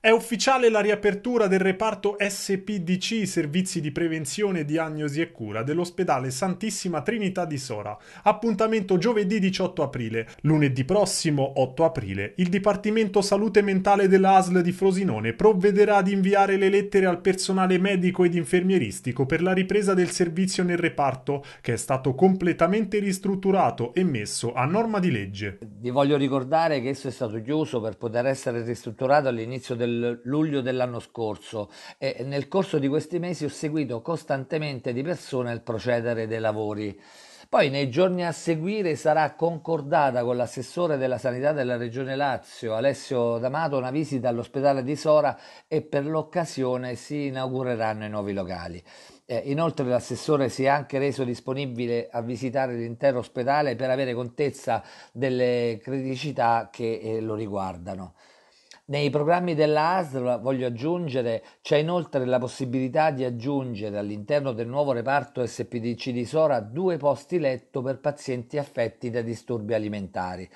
È ufficiale la riapertura del reparto SPDC, servizi di prevenzione, diagnosi e cura, dell'ospedale Santissima Trinità di Sora. Appuntamento giovedì 18 aprile. Lunedì prossimo 8 aprile il Dipartimento Salute Mentale dell'ASL di Frosinone provvederà ad inviare le lettere al personale medico ed infermieristico per la ripresa del servizio nel reparto, che è stato completamente ristrutturato e messo a norma di legge. Vi voglio ricordare che esso è stato chiuso per poter essere ristrutturato all'inizio del del luglio dell'anno scorso e nel corso di questi mesi ho seguito costantemente di persona il procedere dei lavori. Poi nei giorni a seguire sarà concordata con l'assessore della sanità della Regione Lazio, Alessio D'Amato, una visita all'ospedale di Sora e per l'occasione si inaugureranno i nuovi locali. Eh, inoltre l'assessore si è anche reso disponibile a visitare l'intero ospedale per avere contezza delle criticità che eh, lo riguardano. Nei programmi dell'ASL, voglio aggiungere, c'è inoltre la possibilità di aggiungere all'interno del nuovo reparto SPDC di Sora due posti letto per pazienti affetti da disturbi alimentari.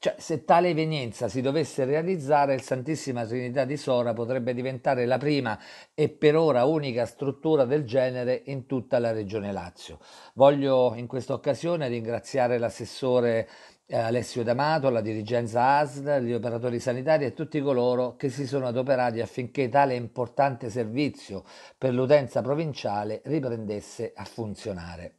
Cioè, se tale evenienza si dovesse realizzare, il Santissima Trinità di Sora potrebbe diventare la prima e per ora unica struttura del genere in tutta la regione Lazio. Voglio in questa occasione ringraziare l'assessore eh, Alessio D'Amato, la dirigenza ASL, gli operatori sanitari e tutti coloro che si sono adoperati affinché tale importante servizio per l'utenza provinciale riprendesse a funzionare.